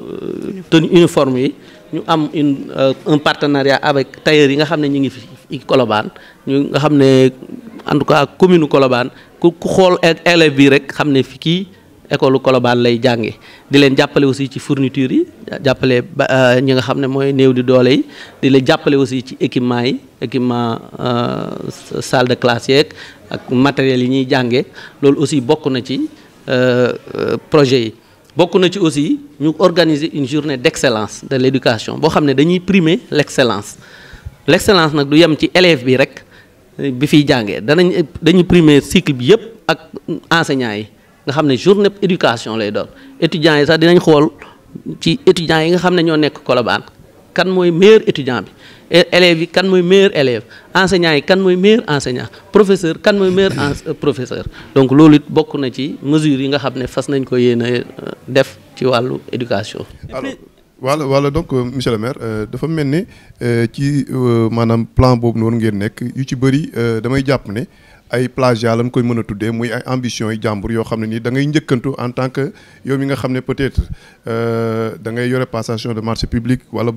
tenue uniforme yi ñu am une euh, un partenariat avec tailleur yi nga xam ne ñu ngi fi Colobane ñu nga xam ne en tout cas commune Colobane ku ku xool e, élève bi rek xam ne fi kii école colobaan lay jànge di leen jàppale aussi ci fourniture yi jàppale euh, ñi nga xam ne mooy néew di doole yi di leen jàppale aussi ci équipement yi équipement euh, salle de classe yeeg ak matériels yi ñuy jànge loolu aussi bokk na ci euh, projet yi bokk na ci aussi ñu organiser une journée d'excellence de l'éducation boo xam ne dañuy primer l'excellence l'excellence nag du yem ci élève bi rek bi fiy jàngee danañ dañu primer cycle bi yëpp ak enseignants yi nga xam ne journée éducation lay doon étudiants yi sax dinañ xool ci étudiants yi nga xam ne ñoo nekk Colobane kan mooy meilleur étudiant bi élèves yi kan mooy meilleur élève enseignants yi kan mooy meilleur enseignant professeur kan mooy meilleur euh, professeur donc loolu it bokk na ci mesures yi nga xam ne fas nañ ko yéen a euh, def ci wàllu éducation Voilà, donc euh, monsieur le maire euh, dafa melni euh, ci plan bobu noonu ngeen nek yu ci damay japp ne ay plagiat lañ koy ambition yi da en tant que mi nga peut passation de marché public wala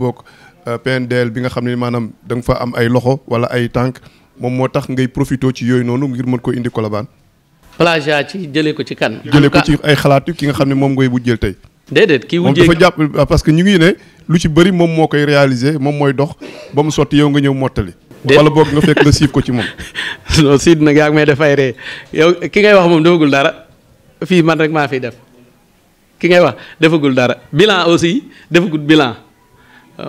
PNDL bi nga xam manam da nga fa am ay loxo wala ay tank mom moo ngay profité ci ko indi plagiat ci jëlé ko ci kan. jëlé ko ci ay déedéet qui keep ah, parce que ñu ngi ne lu ci bari mom mo koy réaliser vous moy dox yow nga wala nga fekk ko ci yow ki ngay wax dara man rek def ki ngay wax defagul bilan aussi defagul bilan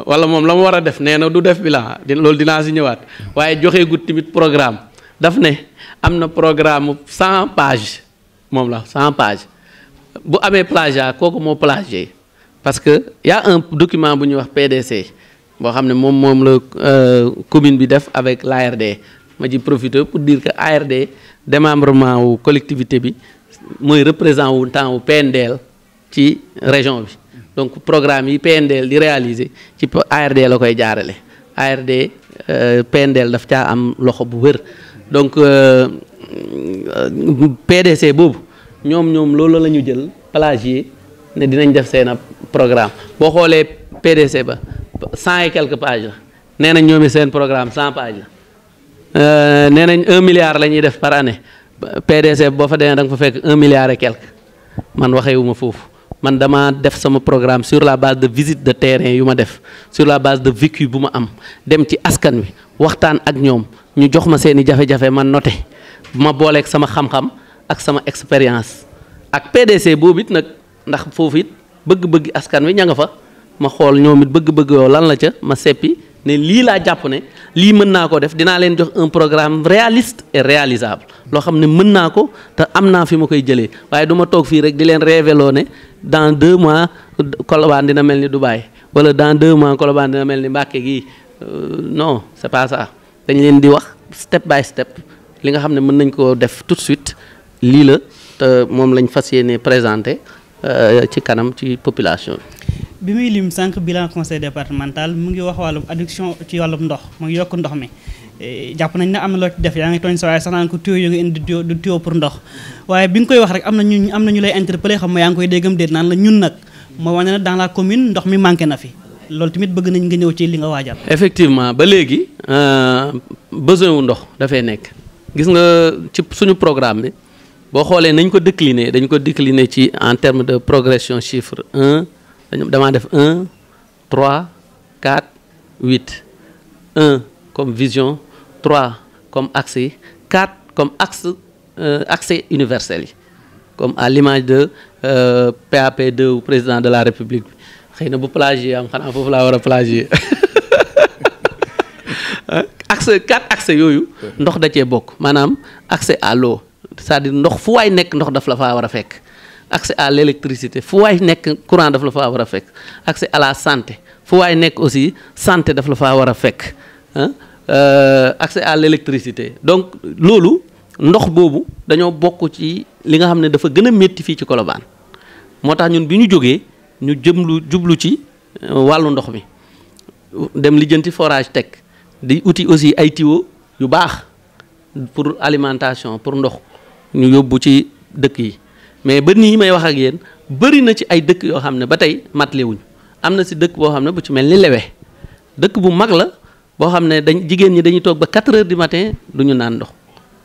wala mom lam def du def bilan j'ai ñëwaat programme daf ne amna programme 100 pages. mom la pages bu amé plagiat kooku mo plagié parce que il y a un document bu ñuy wax PDC bo xamné mom mom le la euh, commune bi def avec l'ARD ma ci profité pour dire que ARD démembrement ou collectivité bi moy représentant wu temps wu PNDL ci région bi donc programme yi PNDL di réaliser ci ARD la koy jaarale ARD euh, PNDL daf caa am loxo bu wër donc euh, PDC boobu ñoom ñoom loolu la ñu jël yi ne dinañ def seen ab programme boo xoolee PDC ba cent et quelques pages la nee nañ ñoom seen programme cent pages la euh, nee nañ un milliard la ñuy def par année PDC boo fa demee da nga fa fekk un milliard et quelque man waxewuma foofu man dama def sama programme sur la base de visite de terrain yu ma def sur la base de vécu bu ma am dem ci askan wi waxtaan ak ñoom ñu jox ma seeni jafe-jafe man noté ma booleeg sama xam-xam. ak sama expérience ak PDC boobu it nag ndax foofu it bëgg-bëgg askan wi ña nga fa ma xool ñoom it bëgg bëggoo lan la ca ma seppi ne lii laa jàpp ne lii mën naa ko def dinaa leen jox un programme réaliste et réalisable loo xam ne mën naa ko te am naa fi ma koy jëlee waaye du ma toog fii rek di leen révéloo ne dans deux mois Colobane dina mel ni Dubaï wala dans deux mois Colobane dina mel ni Mbàkke gii euh, non c'est pas ça dañ leen di wax step by step li nga xam ne mën nañ koo def tout de lii la te moom lañ fas yéene présenté euh, ci kanam ci population bi. bi muy lim sànq bilan conseil départemental mu ngi wax wàllu adduction ci wàllum ndox mu ngi yokk ndox mi eh, jàpp nañ ne am na loo ci def yaa ngi tooñ sax naan ko tuyoo yu nga indi du tuyoo pour ndox waaye bi nga koy wax rek am na ñu am na ñu lay interpellé xam nga yaa ngi koy déggam déet naan la ñun nag moo wane ne dans la commune ndox mi manqué na fi. loolu tamit bëgg nañ nga ñëw ci li nga waajal. effectivement ba léegi euh, besoin wu ndox dafay nekk gis nga ci suñu programme bi Si on nañ ko décliner en termes de progression chiffre 1 1 3 4 8 1 comme vision 3 comme accès 4 comme euh, accès universel comme à l'image de euh, PAP2 ou président de la République 4 bu plagier am plagier hein? accès 4 accès accès à l'eau. cest dire ndox fu waay nekk ndox daf la fa war a fekk accès à l'électricité fu waay nekk courant daf la faa war a fekk accès à santé fu nekk aussi santé daf la faa war a fekk euh, accès à l'électricité donc loolu ndox boobu dañoo bokk ci li nga xam ne dafa gën a métti fii ci Colobane moo tax ñun bi ñu jógee ñu jëmlu jublu ci euh, wàllu ndox mi dem lijjanti forage teg di uti aussi ay yu baax pour alimentation pour ndox ñu yóbbu ci dëkk yi mais ba nii may wax ak yéen bëri na ci ay dëkk yoo xam ne ba tey matlewuñ am na si dëkk boo xam ne bu ci mel ni lewe dëkk bu mag la boo xam ne dañ jigéen ñi dañuy toog ba 4 heures du matin du ñu naan ndox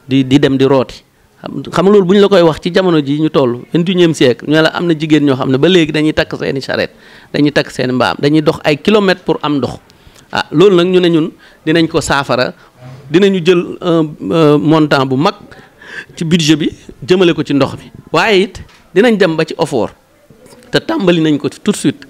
di di dem di rooti xam nga loolu bu ñu la koy wax ci jamono ji ñu toll vingt-et-unième siècle ñu la am na jigéen ñoo xam ne ba léegi dañuy takk seeni charrette dañuy takk seeni mbaam dañuy dox ay kilomètres pour am ndox ah loolu nag ñu ne ñun dinañ ko saafara dinañu jël montant bu mag ci budget bi jëmele ko ci ndox bi waye it dinañ dem ba ci OFOR te tambali nañ ko tout de suite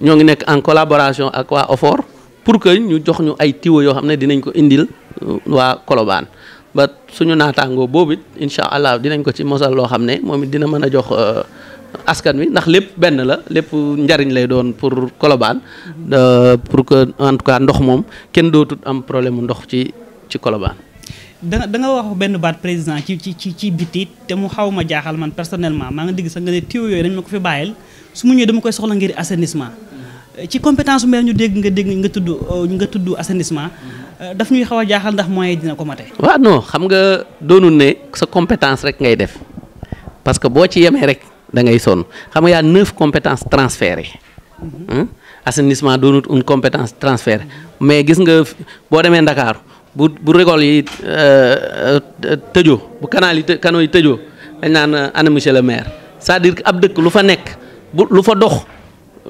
ñoo ngi nek en collaboration ak wa OFOR pour que ñu jox ñu ay tiwo yo xamne dinañ ko indil euh, wa koloban ba suñu natango boobu inshallah allah dinañ ko ci mosal lo xamne momit dina mëna jox euh, askan wi ndax lepp ben la lepp njariñ lay doon pour mm-hmm. euh, pour que en tout cas ndox mom dootut am problème ndox ci ci koloban da nga wax benn baat président ci ci ci biti te mu xaw ma jaaxal man personnellement ma nga dig sa nga ne tiw yooyu dañ ma ko fi bàyyil su mu ñëwee dama koy soxla ngir assainissement ci compétence maire ñu dégg nga dégg nga tudd nga tudd assainissement euh, daf ñuy xaw a jaaxal ndax moyen dina ko mate waaw non xam nga doonu ne sa compétence rek ngay def parce que boo ci yemee rek da ngay sonn xam nga yaa neuf compétences transférées mhm. assainissement doonut une compétence transférée mais gis nga boo demee Dakar. bu bu récolte euh, euh tejo bu canal yi canaux yi tejo dañ nan euh, ana monsieur le maire c'est-à-dire que ab deuk lu fa nek lu fa dox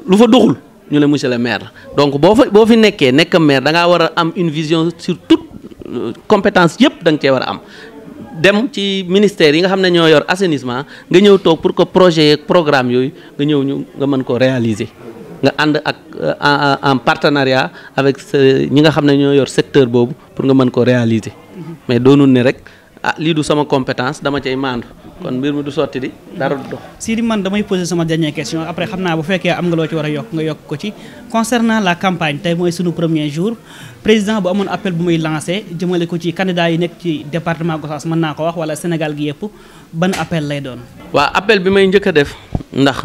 lu fa doxul ñu le monsieur le maire donc bo fa fi nekkee nek maire da nga wara am une vision sur toute euh, compétence yëpp da nga cee wara am dem ci ministère yi nga xamné ne ñoo yor assainissement nga ñew tok pour que projet yeeg programme yoy nga ñew ñu nga mën ko réaliser nga ànd ak euh, en partenariat avec ñi nga xam ne ñoo yor secteur boobu pour nga mën ko réaliser mais doo doonul ne rek ah lii du sama compétence dama cay maandu kon mbir mi du sotti di dara du dox si di man damay poser sama dernière question après xam naa bu fekkee am nga loo ci war a yokk nga yokk ko ci concernant la campagne tey mooy sunu premier jour président bu amoon appel bu muy lancé jëmale ko ci candidat yi nekk ci département Gossas mën naa ko wax wala Sénégal gi yëpp ban appel lay doon def ndax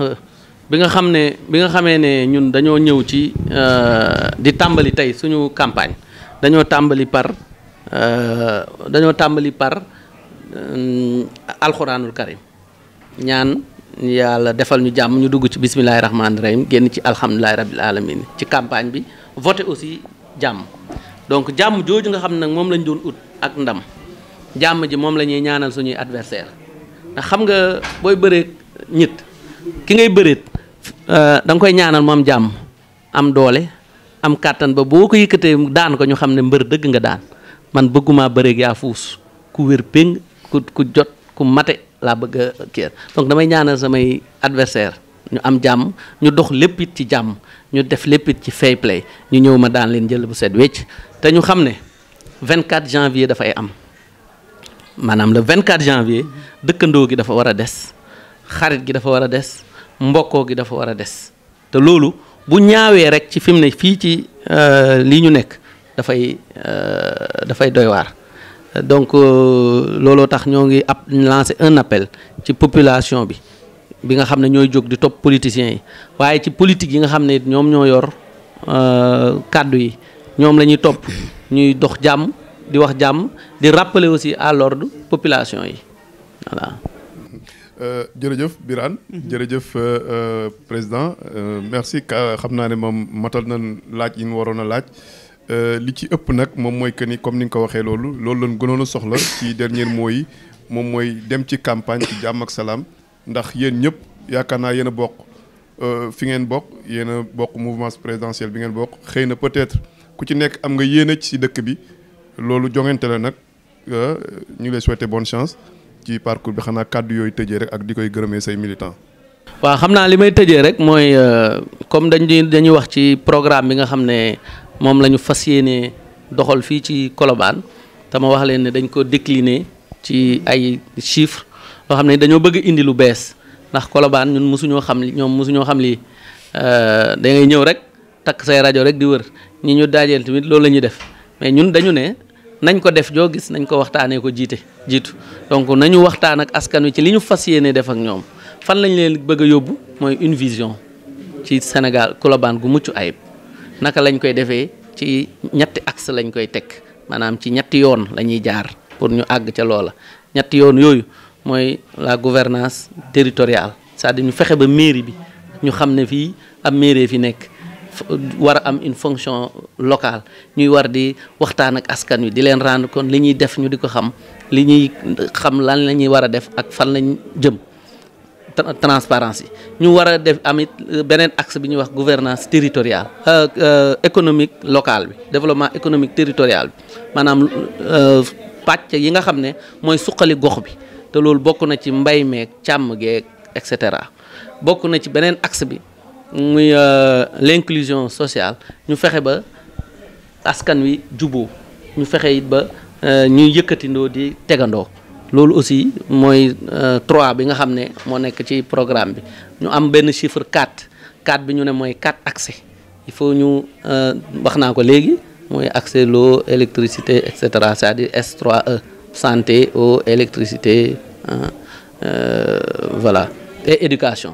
bi nga xam ne bi nga xamee ne ñun dañoo ñëw ci euh, di tàmbali tey suñu campagne dañoo tàmbali par euh, dañoo tàmbali par euh, alxuraanul karim ñaan yàlla defal ñu jàmm ñu dugg ci bismillahi rahmaani rahim génn ci alhamdulilahi rabil alamin ci campagne bi voté aussi jàmm donc jàmm jooju nga xam nag moom lañ doon ut ak ndam jàmm ji moom la ñuy ñaanal suñuy adversaire xam nga booy bëreek nit ki ngay bëreet Euh, da nga koy ñaanal mu am jàmm am doole am kàttan ba boo ko yëkkatee daan ko ñu xam ne mbër dëgg nga daan man bëggumaa bëreeg yaa fuus ku wér péng ku ku jot ku mate laa bëgg a kii donc damay ñaanal samay adversaire ñu am jàmm ñu dox lépp it ci jàmm ñu def lépp it ci fair play ñu ñëw ma daan leen jël bu set wecc te ñu xam ne vingt 24 janvier dafay am maanaam le 24 janvier dëkkandoo gi dafa war a des xarit gi dafa war a des mbokkoo gi dafa war a des te loolu bu ñaawee rek ci fi mu ne fii ci euh, lii ñu nekk dafay euh, dafay doy waar donc euh, looloo tax ñoo ngi ab lancé un appel ci population bi bi nga xam ne ñooy jóg di topp politiciens yi waaye ci politique yi nga xam ne ñoom ñoo yor kàddu yi ñoom la ñuy topp ñuy dox jàmm di wax jàmm di rappeler aussi à l'ordre population yi Euh, jërëjëf Birane mhm. jërëjëf euh, euh, président merci ka ne moom matal nañ laaj yi ñu a li ci ëpp que comme ni nga dernier mois yi moom dem ci campagne ci jàmm ak salaam ndax yéen ñëpp yaakaar mouvement présidentiel bi ngeen bokk peut-être bonne chance ci parcours bi xana kaddu yoy tëjee rek ak di koy say militant wa xamna limay li rek moy euh, comme dañuy dañuy wax ci programme bi nga xamné mom lañu la ñu fas doxal fii ci Colobane te ma wax leen né dañ ko décliner ci ay chiffres lo xamné dañu bëgg indi lu bees ndax Colobane ñun mosuñoo xam li ñoom mosuñoo xam euh da ngay ñëw rek tak say radio rek di wër ñi ñu dajel tamit loolu la def mais ñun dañu ne. nañ ko def joo gis nañ ko waxtaanee ko jiite jiitu donc nañu waxtaan ak askan wi ci li ñu fas yéene def ak ñoom fan lañ leen bëgg a yóbbu mooy une vision ci Sénégal Colobane gu mucc ayib naka lañ koy defee ci ñetti axe lañ koy teg maanaam ci ñetti yoon la ñuy jaar pour ñu àgg ca loola ñetti yoon yooyu mooy la gouvernance territoriale cest à ñu fexe ba mairie bi ñu xam ne fii ab mairie fi nekk war am une fonction locale ñuy war di waxtaan ak askan wi di leen rendre compte li ñuy def ñu di ko xam li ñuy xam lan lañuy war a def ak fan lañ jëm transparence ñu war def amit beneen axe bi ñuy wax gouvernance territoriale euh, euh, économique locale bi développement économique territorial bi maanaam euh, pàcc yi nga xam ne mooy suqali gox bi te loolu bokk na ci mbay meeg càmm geeg et cetera bokk na ci beneen axe bi Euh, l'inclusion sociale ñu fexé ba askan wi juboo ñu fexé it ba euh, ñuy yëkkatindoo di tégando lolu aussi moy 3 euh, bi nga xamné mo ci programme bi ñu am chiffre 4 4 bi ñu 4 accès il faut ñu nous naa ko léegi accès l'eau électricité l'électricité, etc. c'est-à-dire S3E santé eau électricité hein, voilà et éducation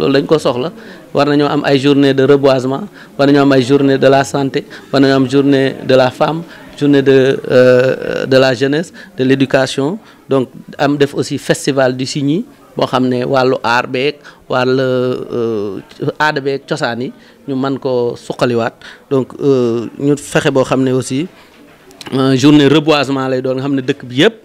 loolu dañ ko soxla war nañoo am ay journée de reboisement war nañoo am ay journée de la santé war nañoo am journée de la femme journée de euh, de la jeunesse de l'éducation donc am def aussi festival du signi boo xam ne wàllu aar beeg wàllu euh, aada beeg cosaan yi ñu mën koo suqaliwaat donc euh, ñu fexe boo xam ne aussi journée reboisement lay doon nga xam ne dëkk bi yëpp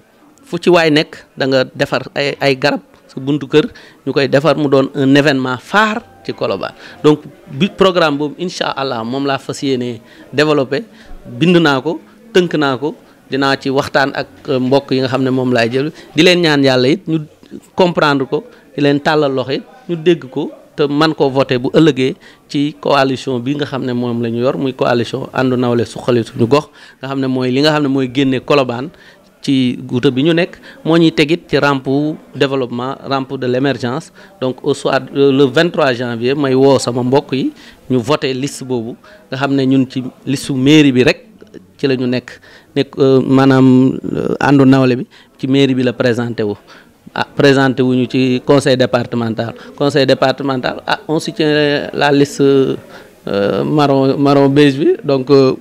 fu ci waay nekk da nga defar ay ay garab buntu kër ñu koy defar mu doon un événement phare ci Colobane donc bi programme boobu incha allah moom laa fas yéenee développé bind naa ko tënk naa ko dinaa ci waxtaan ak euh, mbokk yi nga xam ne moom laay jël di leen ñaan yàlla it ñu comprendre ko di leen tàllal loxo it ñu dégg ko te man koo voté bu ëllëgee ci coalition bi nga xam ne moom la ñu yor muy coalition àndu nawle suqali suñu gox nga xam ne mooy li nga xam ne mooy génne Colobane ci guuta bi ñu nek moo ñuy tegit ci rampe développement rampe de l'émergence donc au soir euh, le 23 janvier may wo sama mbokk yi ñu voter liste bobu nga xam ñun ci liste mairie bi rek ci lañu nek nek euh, manam andu euh, nawle bi ci mairie bi la présenté wu ah présenté wuñu ci conseil départemental conseil départemental ah on soutient la liste Euh, marron marron beige bi donc euh,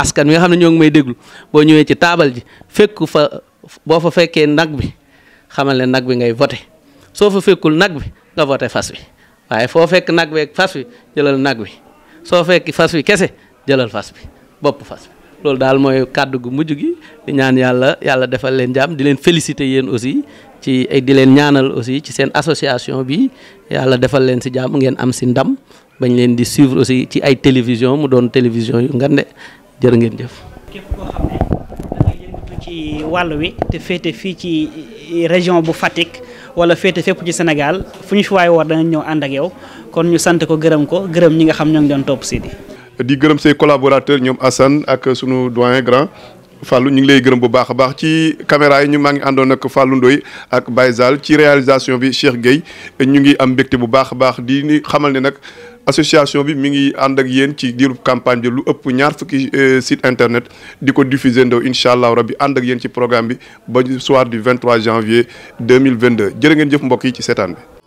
askan wi nga xam ne ñoo ngi may déglu boo ñëwee ci taabal ji fekku fa boo fa fekkee nag bi xamal ne nag bi ngay voté soo fa fekkul nag bi nga voté fas bi waaye foo fekk nag bi ak fas wi jëlal nag wi soo fekk fas wi kese jëlal fas bi bopp fas bi loolu daal mooy kàddu gu mujj gi ñaan yàlla yàlla defal leen jàmm di leen félicité yéen aussi ci di leen ñaanal aussi ci seen association bi yàlla defal leen si jàmm ngeen am si ndam bañ leen di suivre aussi ci ay télévision mu doon télévision yu ngande jër ngeen jëf. képp koo xam ne dangay yëngatu ci wàll wi te féete fii ci région bu Fatick wala féete fépp ci Sénégal fu ñu fi waay war danañ ñëw ànd ak yow kon ñu sant ko gërëm ko gërëm ñi nga xam ñoo ngi doon topp si di gërëm say collaborateurs ñoom Assane ak sunu doyen grand. Fallou ñu ngi lay gërëm bu baax a baax ci caméra yi ñu maa ngi àndoon ak Fallou Ndoye ak Baye Zal ci réalisation bi Cheikh Gueye ñu ngi am mbégte bu baax a baax di xamal ne nag association bi mi ngi ànd ak yéen ci diirub campagne bi lu ëpp ñaar fukki euh, site internet di ko diffuser ndaw incha allah rabbi ànd ak yéen ci programme bi ba soir du 23 janvier 2022 jërë ngeen jëf mbokk yi ci seetaan bi